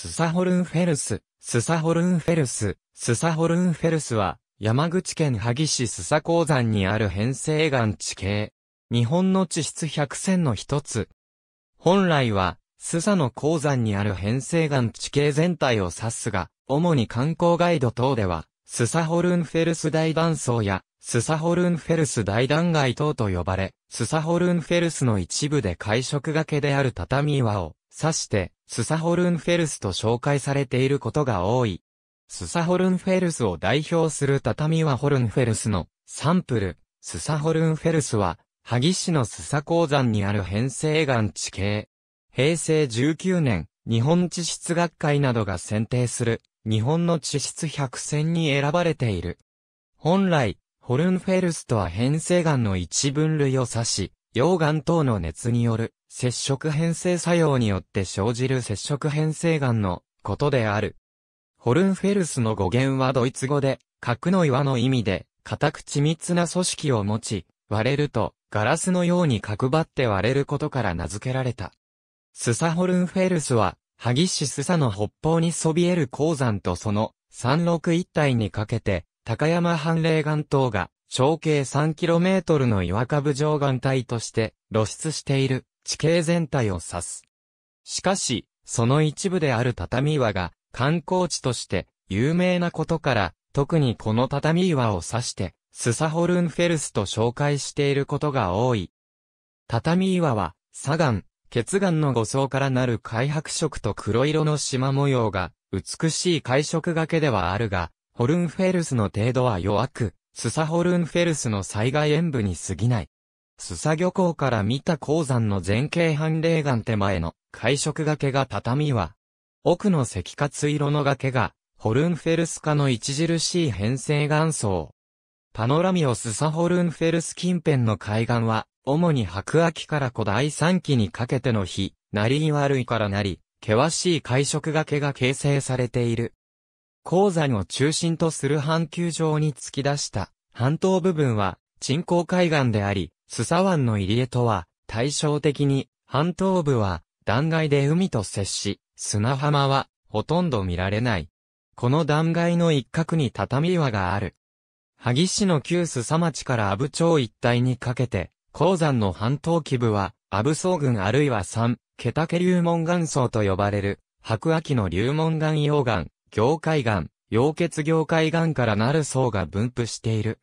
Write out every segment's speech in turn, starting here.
スサホルンフェルス、スサホルンフェルス、スサホルンフェルスは、山口県萩市スサ鉱山にある変成岩地形。日本の地質百選の一つ。本来は、スサの鉱山にある変成岩地形全体を指すが、主に観光ガイド等では、スサホルンフェルス大断層や、スサホルンフェルス大断崖等と呼ばれ、スサホルンフェルスの一部で会食がけである畳岩を、指して、スサホルンフェルスと紹介されていることが多い。スサホルンフェルスを代表する畳はホルンフェルスのサンプル、スサホルンフェルスは、萩市のスサ鉱山にある変成岩地形。平成19年、日本地質学会などが選定する、日本の地質百選に選ばれている。本来、ホルンフェルスとは変成岩の一分類を指し、溶岩等の熱による接触変性作用によって生じる接触変性岩のことである。ホルンフェルスの語源はドイツ語で、核の岩の意味で、固く緻密な組織を持ち、割れると、ガラスのように角張って割れることから名付けられた。スサホルンフェルスは、ハギッシュスサの北方にそびえる鉱山とその山麓一帯にかけて、高山半霊岩等が長径 3km の岩株上岩帯として露出している地形全体を指す。しかし、その一部である畳岩が観光地として有名なことから、特にこの畳岩を指して、スサホルンフェルスと紹介していることが多い。畳岩は、砂岩、血岩の護層からなる開白色と黒色の縞模様が、美しい海色がけではあるが、ホルンフェルスの程度は弱く、スサホルンフェルスの災害演武に過ぎない。スサ漁港から見た鉱山の前景半霊岩手前の会食崖が畳は、奥の石化水色の崖が、ホルンフェルス化の著しい変成岩層。パノラミオスサホルンフェルス近辺の海岸は、主に白亜紀から古代三期にかけての日、なりに悪いからなり、険しい海食崖が形成されている。鉱山を中心とする半球状に突き出した半島部分は、人工海岸であり、須佐湾の入り江とは、対照的に、半島部は、断崖で海と接し、砂浜は、ほとんど見られない。この断崖の一角に畳岩がある。萩市の旧須佐町から阿武町一帯にかけて、鉱山の半島基部は、阿武総群あるいは三、毛竹流門岩層と呼ばれる、白亜紀の流門岩溶岩、凝灰岩、溶血凝灰岩からなる層が分布している。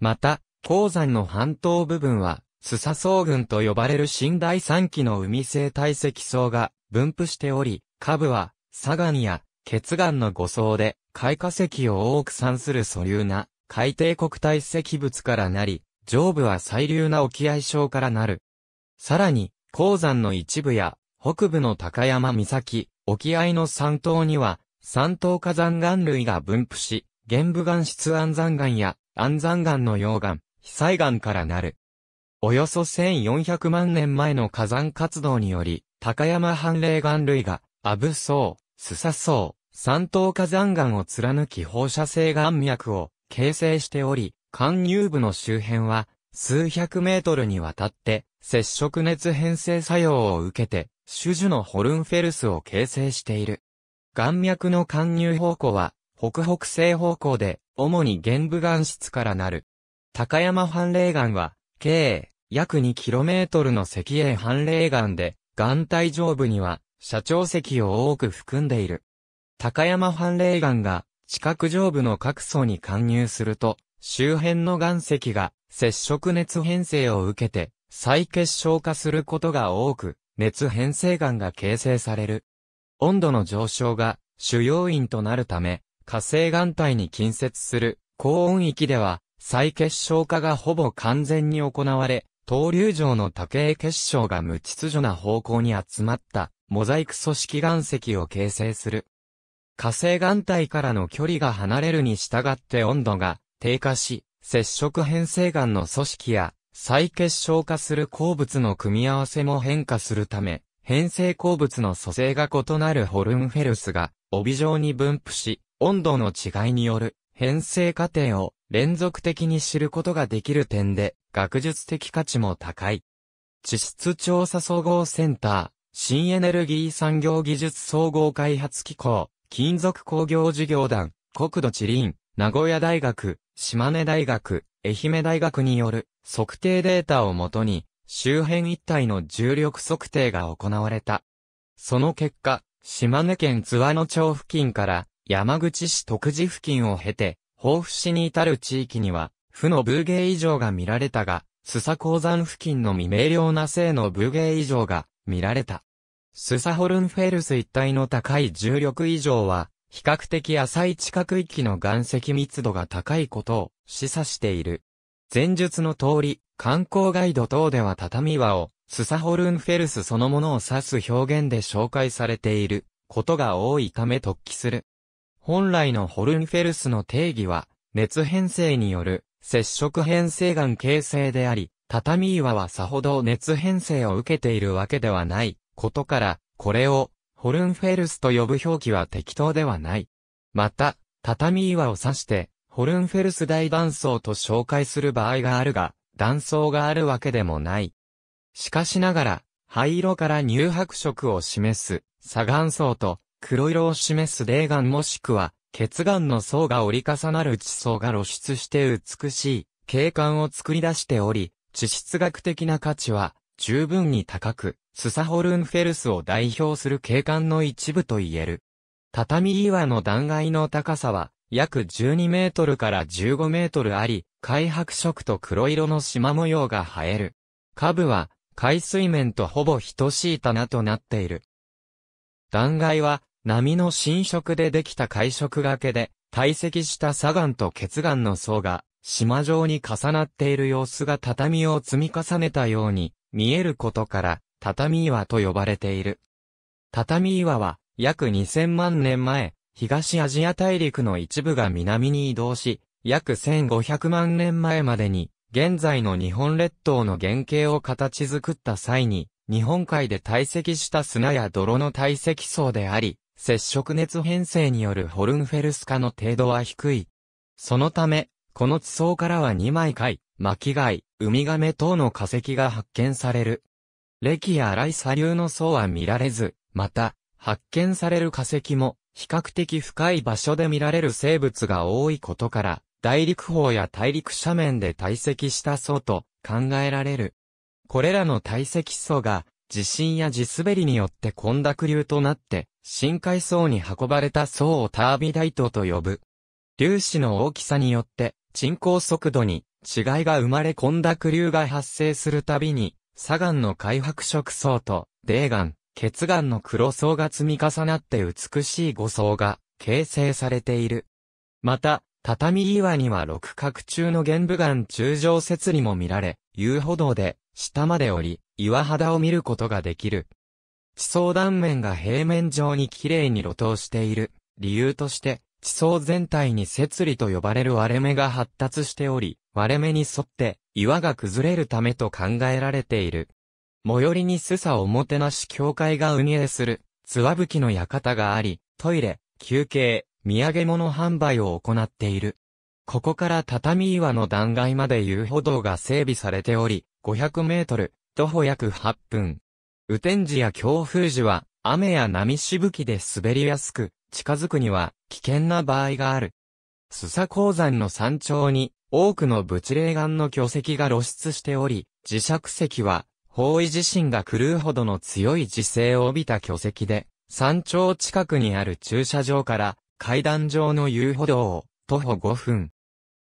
また、鉱山の半島部分は、スサ層群と呼ばれる新第三期の海生体積層が分布しており、下部は、砂岩や、血岩の5層で、海化石を多く産する素流な、海底国体石物からなり、上部は細流な沖合礁からなる。さらに、鉱山の一部や、北部の高山岬、沖合の山頭には、三等火山岩類が分布し、玄武岩質安山岩や安山岩の溶岩、被災岩からなる。およそ1400万年前の火山活動により、高山半霊岩類が、阿武層、須佐層、三等火山岩を貫き放射性岩脈を形成しており、貫入部の周辺は、数百メートルにわたって、接触熱変成作用を受けて、種々のホルンフェルスを形成している。岩脈の貫入方向は、北北西方向で、主に玄武岩質からなる。高山反霊岩は、計、約 2km の石英反霊岩で、岩体上部には、社長石を多く含んでいる。高山反霊岩が、地殻上部の各層に貫入すると、周辺の岩石が、接触熱変性を受けて、再結晶化することが多く、熱変性岩が形成される。温度の上昇が主要因となるため、火星岩体に近接する高温域では再結晶化がほぼ完全に行われ、東流状の多形結晶が無秩序な方向に集まったモザイク組織岩石を形成する。火星岩体からの距離が離れるに従って温度が低下し、接触変成岩の組織や再結晶化する鉱物の組み合わせも変化するため、変性鉱物の組成が異なるホルンフェルスが帯状に分布し、温度の違いによる変性過程を連続的に知ることができる点で学術的価値も高い。地質調査総合センター、新エネルギー産業技術総合開発機構、金属工業事業団、国土地理院、名古屋大学、島根大学、愛媛大学による測定データをもとに、周辺一帯の重力測定が行われた。その結果、島根県津和野町付近から山口市徳地付近を経て、防府市に至る地域には、負のブーゲー異常が見られたが、須佐鉱山付近の未明瞭な性のブーゲー異常が見られた。須佐ホルンフェルス一帯の高い重力異常は、比較的浅い地殻域の岩石密度が高いことを示唆している。前述の通り、観光ガイド等では畳岩を、スサホルンフェルスそのものを指す表現で紹介されていることが多いため突起する。本来のホルンフェルスの定義は、熱変性による接触変性がん形成であり、畳岩はさほど熱変性を受けているわけではないことから、これをホルンフェルスと呼ぶ表記は適当ではない。また、畳岩を指してホルンフェルス大断層と紹介する場合があるが、断層があるわけでもない。しかしながら、灰色から乳白色を示す、砂岩層と、黒色を示す霊岩もしくは、血岩の層が折り重なる地層が露出して美しい、景観を作り出しており、地質学的な価値は、十分に高く、スサホルンフェルスを代表する景観の一部と言える。畳岩の断崖の高さは、約12メートルから15メートルあり、灰白色と黒色の縞模様が生える。下部は海水面とほぼ等しい棚となっている。断崖は波の浸食でできた海食崖で、堆積した砂岩と血岩の層が島状に重なっている様子が畳を積み重ねたように見えることから畳岩と呼ばれている。畳岩は約2000万年前、東アジア大陸の一部が南に移動し、約1500万年前までに、現在の日本列島の原型を形作った際に、日本海で堆積した砂や泥の堆積層であり、接触熱変性によるホルンフェルス化の程度は低い。そのため、この地層からは二枚貝、巻貝、ウミガメ等の化石が発見される。歴や荒い砂流の層は見られず、また、発見される化石も、比較的深い場所で見られる生物が多いことから、大陸方や大陸斜面で堆積した層と考えられる。これらの堆積層が、地震や地滑りによって混濁流となって、深海層に運ばれた層をタービダイトと呼ぶ。粒子の大きさによって、沈降速度に違いが生まれ混濁流が発生するたびに、砂岩の開白色層と、泥岩、血岩の黒層が積み重なって美しい五層が形成されている。また、畳岩には六角中の玄武岩中上節理も見られ、遊歩道で下まで降り、岩肌を見ることができる。地層断面が平面上に綺麗に露頭している。理由として、地層全体に節理と呼ばれる割れ目が発達しており、割れ目に沿って岩が崩れるためと考えられている。最寄りに須佐おもてなし協会が運営する、つわぶきの館があり、トイレ、休憩、土産物販売を行っている。ここから畳岩の断崖まで遊歩道が整備されており、500メートル、徒歩約8分。雨天時や強風時は、雨や波しぶきで滑りやすく、近づくには危険な場合がある。須佐鉱山の山頂に多くの仏霊岩の巨石が露出しており、磁石石は方位自身が狂うほどの強い自制を帯びた巨石で、山頂近くにある駐車場から階段状の遊歩道を徒歩5分。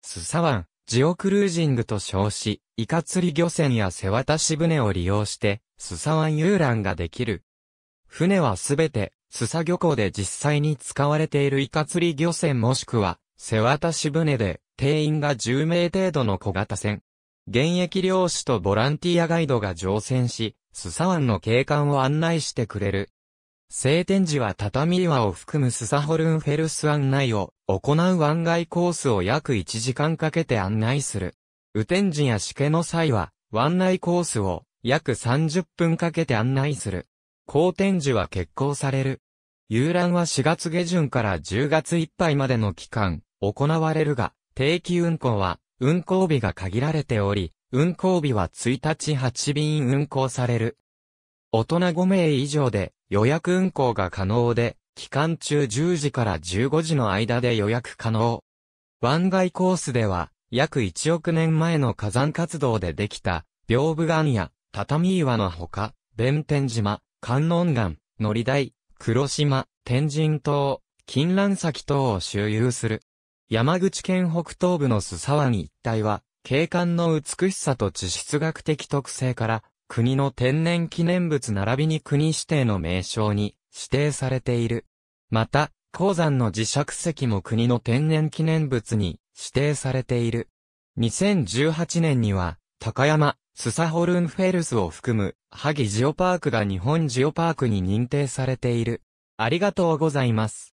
スサワン、ジオクルージングと称し、イカ釣り漁船や瀬渡し船を利用して、スサワン遊覧ができる。船はすべて、スサ漁港で実際に使われているイカ釣り漁船もしくは、瀬渡し船で、定員が10名程度の小型船、現役漁師とボランティアガイドが乗船し、スサ湾の景観を案内してくれる。晴天時は畳岩を含むスサホルンフェルス案内を行う湾外コースを約1時間かけて案内する。雨天時やしけの際は湾内コースを約30分かけて案内する。好天時は決行される。遊覧は4月下旬から10月いっぱいまでの期間行われるが、定期運行は運行日が限られており、運行日は1日8便運行される。大人5名以上で予約運行が可能で、期間中10時から15時の間で予約可能。湾外コースでは、約1億年前の火山活動でできた、屏風岩や、畳岩のほか、弁天島、観音岩、乗り台、黒島、天神島、金蘭崎等を周遊する。山口県北東部の須沢に一帯は、景観の美しさと地質学的特性から、国の天然記念物並びに国指定の名称に指定されている。また、鉱山の磁石石も国の天然記念物に指定されている。2018年には、高山、スサホルンフェルスを含む、萩ジオパークが日本ジオパークに認定されている。ありがとうございます。